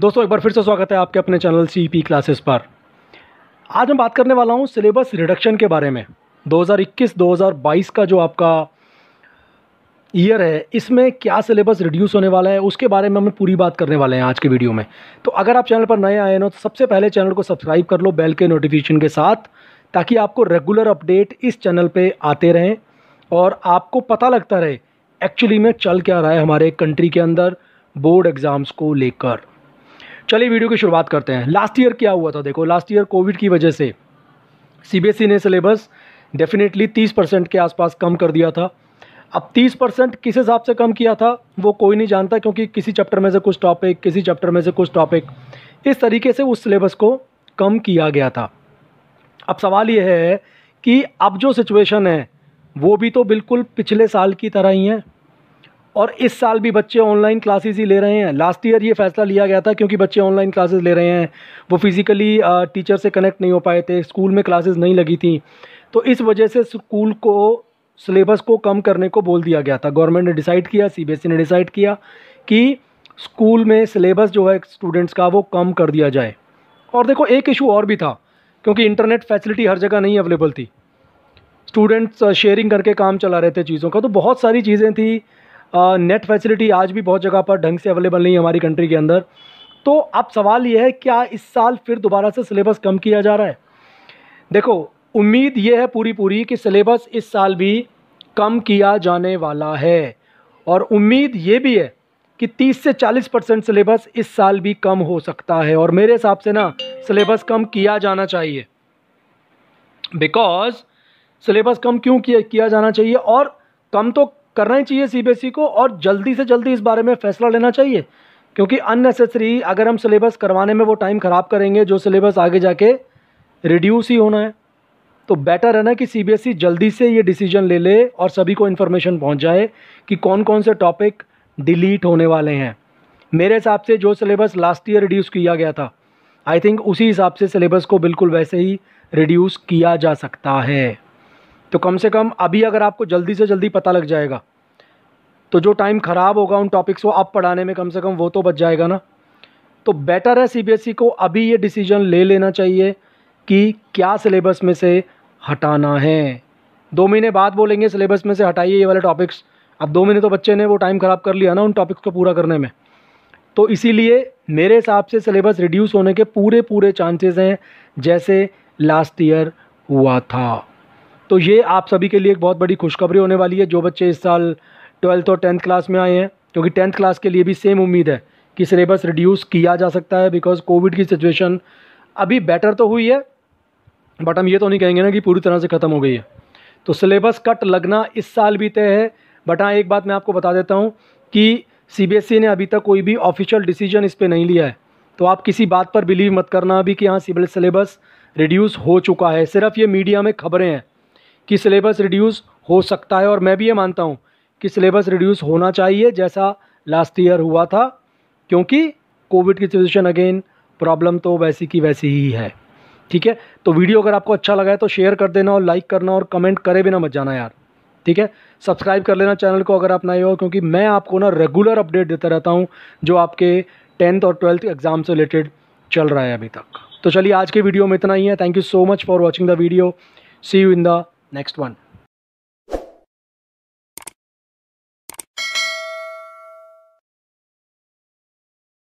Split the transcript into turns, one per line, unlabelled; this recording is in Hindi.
दोस्तों एक बार फिर से स्वागत है आपके अपने चैनल सी पी क्लासेस पर आज मैं बात करने वाला हूँ सिलेबस रिडक्शन के बारे में 2021-2022 का जो आपका ईयर है इसमें क्या सिलेबस रिड्यूस होने वाला है उसके बारे में हम पूरी बात करने वाले हैं आज के वीडियो में तो अगर आप चैनल पर नए आए ना तो सबसे पहले चैनल को सब्सक्राइब कर लो बेल के नोटिफिकेशन के साथ ताकि आपको रेगुलर अपडेट इस चैनल पर आते रहें और आपको पता लगता रहे एक्चुअली में चल क्या रहा है हमारे कंट्री के अंदर बोर्ड एग्ज़ाम्स को लेकर चलिए वीडियो की शुरुआत करते हैं लास्ट ईयर क्या हुआ था देखो लास्ट ईयर कोविड की वजह से सी e ने सिलेबस डेफिनेटली तीस परसेंट के आसपास कम कर दिया था अब तीस परसेंट किस हिसाब से कम किया था वो कोई नहीं जानता क्योंकि किसी चैप्टर में से कुछ टॉपिक किसी चैप्टर में से कुछ टॉपिक इस तरीके से उस सिलेबस को कम किया गया था अब सवाल ये है कि अब जो सिचुएशन है वो भी तो बिल्कुल पिछले साल की तरह ही है और इस साल भी बच्चे ऑनलाइन क्लासेस ही ले रहे हैं लास्ट ईयर ये फैसला लिया गया था क्योंकि बच्चे ऑनलाइन क्लासेस ले रहे हैं वो फिज़िकली टीचर से कनेक्ट नहीं हो पाए थे स्कूल में क्लासेस नहीं लगी थी तो इस वजह से स्कूल को सिलेबस को कम करने को बोल दिया गया था गवर्नमेंट ने डिसाइड किया सी e ने डिसाइड किया कि स्कूल में सिलेबस जो है स्टूडेंट्स का वो कम कर दिया जाए और देखो एक इशू और भी था क्योंकि इंटरनेट फैसिलिटी हर जगह नहीं अवेलेबल थी स्टूडेंट्स शेयरिंग करके काम चला रहे थे चीज़ों का तो बहुत सारी चीज़ें थी नेट फैसिलिटी आज भी बहुत जगह पर ढंग से अवेलेबल नहीं है हमारी कंट्री के अंदर तो अब सवाल ये है क्या इस साल फिर दोबारा से सिलेबस कम किया जा रहा है देखो उम्मीद ये है पूरी पूरी कि सिलेबस इस साल भी कम किया जाने वाला है और उम्मीद ये भी है कि 30 से 40 परसेंट सिलेबस इस साल भी कम हो सकता है और मेरे हिसाब से ना सिलेबस कम किया जाना चाहिए बिकॉज सिलेबस कम क्यों किया किया जाना चाहिए और कम तो करना ही चाहिए सीबीएसई e को और जल्दी से जल्दी इस बारे में फैसला लेना चाहिए क्योंकि अननेसेसरी अगर हम सिलेबस करवाने में वो टाइम ख़राब करेंगे जो सिलेबस आगे जाके रिड्यूस ही होना है तो बेटर है ना कि सीबीएसई e जल्दी से ये डिसीजन ले ले और सभी को इन्फॉर्मेशन पहुँच जाए कि कौन कौन से टॉपिक डिलीट होने वाले हैं मेरे हिसाब से जो सिलेबस लास्ट ईयर रिड्यूस किया गया था आई थिंक उसी हिसाब से सिलेबस को बिल्कुल वैसे ही रिड्यूस किया जा सकता है तो कम से कम अभी अगर आपको जल्दी से जल्दी पता लग जाएगा तो जो टाइम ख़राब होगा उन टॉपिक्स को अब पढ़ाने में कम से कम वो तो बच जाएगा ना तो बेटर है सीबीएसई e को अभी ये डिसीजन ले लेना चाहिए कि क्या सिलेबस में से हटाना है दो महीने बाद बोलेंगे सिलेबस में से हटाइए ये वाले टॉपिक्स अब दो महीने तो बच्चे ने वो टाइम ख़राब कर लिया ना उन टॉपिक्स को पूरा करने में तो इसीलिए मेरे हिसाब से सिलेबस रिड्यूस होने के पूरे पूरे चांसेस हैं जैसे लास्ट ईयर हुआ था तो ये आप सभी के लिए एक बहुत बड़ी खुशखबरी होने वाली है जो बच्चे इस साल ट्वेल्थ और टेंथ क्लास में आए हैं क्योंकि टेंथ क्लास के लिए भी सेम उम्मीद है कि सिलेबस रिड्यूस किया जा सकता है बिकॉज कोविड की सिचुएशन अभी बेटर तो हुई है बट हम ये तो नहीं कहेंगे ना कि पूरी तरह से ख़त्म हो गई है तो सिलेबस कट लगना इस साल भी तय है बट हाँ एक बात मैं आपको बता देता हूँ कि सीबीएसई e ने अभी तक कोई भी ऑफिशियल डिसीजन इस पर नहीं लिया है तो आप किसी बात पर बिलीव मत करना अभी कि हाँ सिलेबस रिड्यूस हो चुका है सिर्फ ये मीडिया में खबरें हैं कि सिलेबस रिड्यूस हो सकता है और मैं भी ये मानता हूँ कि सिलेबस रिड्यूस होना चाहिए जैसा लास्ट ईयर हुआ था क्योंकि कोविड की सिचुएशन अगेन प्रॉब्लम तो वैसी की वैसी ही है ठीक है तो वीडियो अगर आपको अच्छा लगा है तो शेयर कर देना और लाइक करना और कमेंट करे भी ना मत जाना यार ठीक है सब्सक्राइब कर लेना चैनल को अगर आप नए हो क्योंकि मैं आपको ना रेगुलर अपडेट देता रहता हूँ जो आपके टेंथ और ट्वेल्थ एग्ज़ाम से रिलेटेड चल रहा है अभी तक तो चलिए आज के वीडियो में इतना ही है thank you so much for watching the video see you in the Next one.